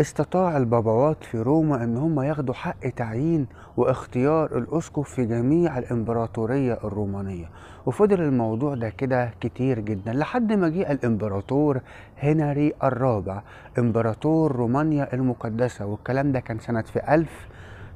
استطاع البابوات في روما ان هم ياخدوا حق تعيين واختيار الاسقف في جميع الامبراطوريه الرومانيه وفضل الموضوع ده كده كتير جدا لحد ما جه الامبراطور هنري الرابع امبراطور رومانيا المقدسه والكلام ده كان سنه في الف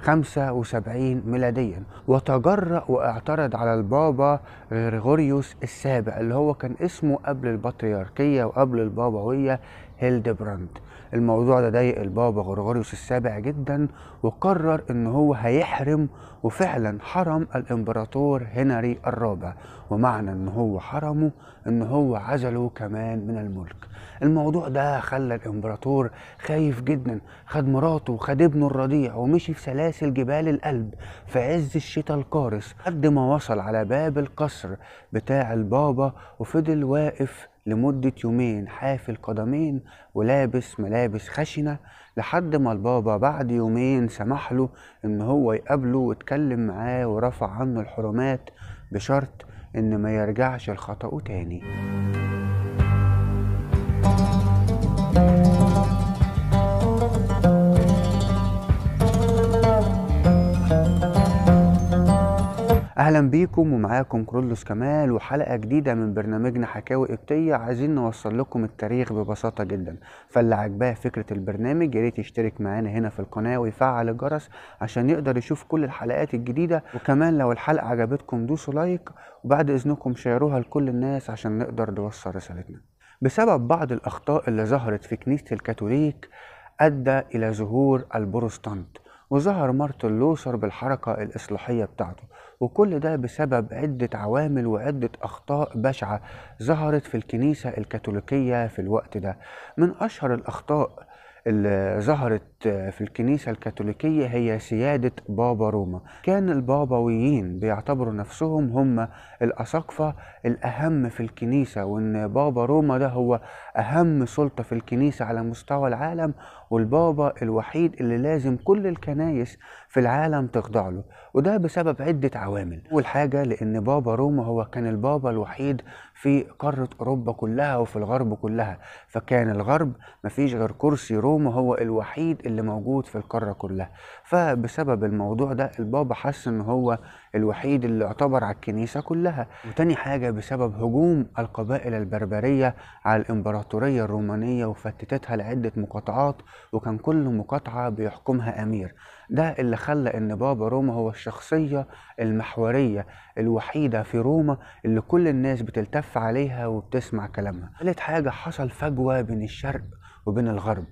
75 ميلاديا وتجرأ واعترض على البابا غريغوريوس السابع اللي هو كان اسمه قبل البطريركية وقبل البابوية هيلدبراند الموضوع ده ضايق البابا غرغوريوس السابع جدا وقرر ان هو هيحرم وفعلا حرم الامبراطور هنري الرابع ومعنى ان هو حرمه ان هو عزله كمان من الملك الموضوع ده خلى الامبراطور خايف جدا خد مراته وخد ابنه الرضيع ومشي في سلاسل جبال الألب في عز الشتاء القارس قد ما وصل على باب القصر بتاع البابا وفضل واقف لمدة يومين حافي القدمين ولابس ملابس خشنة لحد ما البابا بعد يومين سمح له إن هو يقابله واتكلم معاه ورفع عنه الحرمات بشرط إن ما يرجعش لخطأه تاني اهلا بيكم ومعاكم كرولوس كمال وحلقه جديده من برنامجنا حكاوي قبطيه عايزين نوصل لكم التاريخ ببساطه جدا فاللي عجباه فكره البرنامج يا ريت يشترك معانا هنا في القناه ويفعل الجرس عشان يقدر يشوف كل الحلقات الجديده وكمان لو الحلقه عجبتكم دوسوا لايك وبعد اذنكم شيروها لكل الناس عشان نقدر نوصل رسالتنا بسبب بعض الاخطاء اللي ظهرت في كنيسه الكاثوليك ادى الى ظهور البروتستانت وظهر مارتن لوثر بالحركة الإصلاحية بتاعته وكل ده بسبب عدة عوامل وعدة أخطاء بشعة ظهرت في الكنيسة الكاثوليكية في الوقت ده من أشهر الأخطاء اللي ظهرت في الكنيسة الكاثوليكية هي سيادة بابا روما كان البابويين بيعتبروا نفسهم هم الأساقفة الأهم في الكنيسة وإن بابا روما ده هو أهم سلطة في الكنيسة على مستوى العالم والبابا الوحيد اللي لازم كل الكنايس في العالم تخضع له وده بسبب عدة عوامل أول حاجة لأن بابا روما هو كان البابا الوحيد في قارة أوروبا كلها وفي الغرب كلها فكان الغرب مفيش غير كرسي روما اليوم هو الوحيد اللي موجود في القارة كلها فبسبب الموضوع ده البابا حس ان هو الوحيد اللي اعتبر على الكنيسة كلها وتاني حاجة بسبب هجوم القبائل البربرية على الامبراطورية الرومانية وفتتتها لعدة مقاطعات وكان كل مقاطعة بيحكمها امير ده اللي خلى ان بابا روما هو الشخصية المحورية الوحيدة في روما اللي كل الناس بتلتف عليها وبتسمع كلامها تالت حاجة حصل فجوة بين الشرق وبين الغرب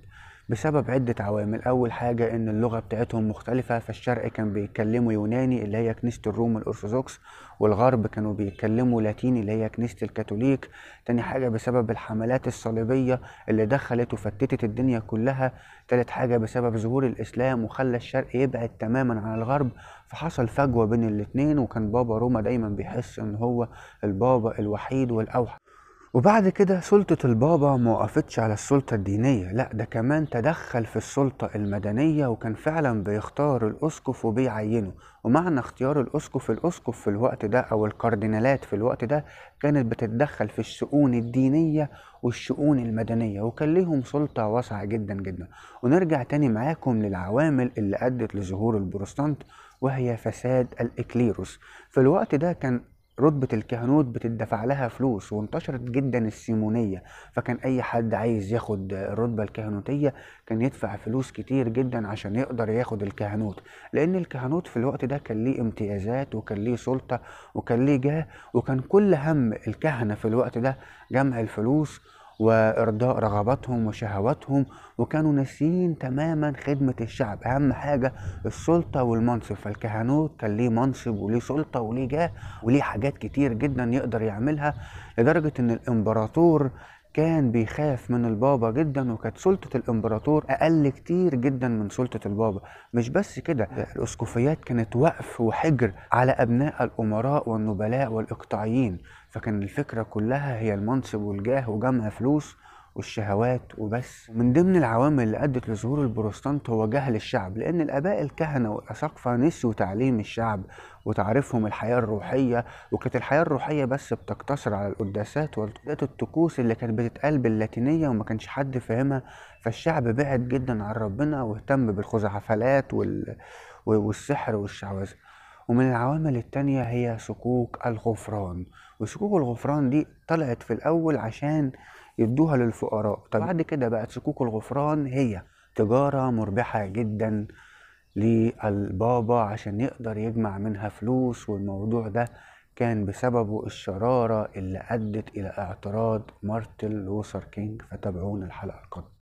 بسبب عدة عوامل أول حاجة إن اللغة بتاعتهم مختلفة فالشرق كان بيتكلموا يوناني اللي هي كنيسة الروم الأرثوذكس والغرب كانوا بيتكلموا لاتيني اللي هي كنيسة الكاثوليك تاني حاجة بسبب الحملات الصليبية اللي دخلت وفتتت الدنيا كلها تالت حاجة بسبب ظهور الإسلام وخلى الشرق يبعد تماما عن الغرب فحصل فجوة بين الاتنين وكان بابا روما دايما بيحس إن هو البابا الوحيد والأوحد وبعد كده سلطة البابا ما وقفتش على السلطة الدينية لا ده كمان تدخل في السلطة المدنية وكان فعلا بيختار الأسقف وبيعينه ومعنى اختيار الأسقف الأسقف في الوقت ده أو الكاردينالات في الوقت ده كانت بتتدخل في الشؤون الدينية والشؤون المدنية وكان ليهم سلطة واسعة جدا جدا ونرجع تاني معاكم للعوامل اللي أدت لظهور البروستانت وهي فساد الإكليروس في الوقت ده كان رتبة الكهنوت بتدفع لها فلوس وانتشرت جدا السيمونية فكان أي حد عايز ياخد الرتبة الكهنوتية كان يدفع فلوس كتير جدا عشان يقدر ياخد الكهنوت لأن الكهنوت في الوقت ده كان ليه امتيازات وكان ليه سلطة وكان ليه جاه وكان كل هم الكهنة في الوقت ده جمع الفلوس وارضاء رغباتهم وشهواتهم وكانوا ناسيين تماما خدمه الشعب اهم حاجه السلطه والمنصب فالكهنوت كان ليه منصب وليه سلطه وليه جاه وليه حاجات كتير جدا يقدر يعملها لدرجه ان الامبراطور كان بيخاف من البابا جدا وكانت سلطة الإمبراطور أقل كتير جدا من سلطة البابا مش بس كده الاسكوفيات كانت وقف وحجر على أبناء الأمراء والنبلاء والإقطاعيين فكان الفكرة كلها هي المنصب والجاه وجمع فلوس والشهوات وبس من ضمن العوامل اللي أدت لظهور البروستانت هو جهل الشعب لأن الآباء الكهنة والأساقفة نسيوا تعليم الشعب وتعريفهم الحياة الروحية وكانت الحياة الروحية بس بتقتصر على القداسات والقداسات الطقوس اللي كانت بتتقال باللاتينية وما كانش حد فاهمها فالشعب بعد جدا عن ربنا واهتم بالخزعفلات وال... والسحر والشعوذة ومن العوامل التانية هي شكوك الغفران وشكوك الغفران دي طلعت في الأول عشان يدوها للفقراء طب بعد كده بقت شكوك الغفران هي تجارة مربحة جدا للبابا عشان يقدر يجمع منها فلوس والموضوع ده كان بسببه الشرارة اللي أدت إلى اعتراض مارتن لوثر كينج فتابعونا الحلقة القادمة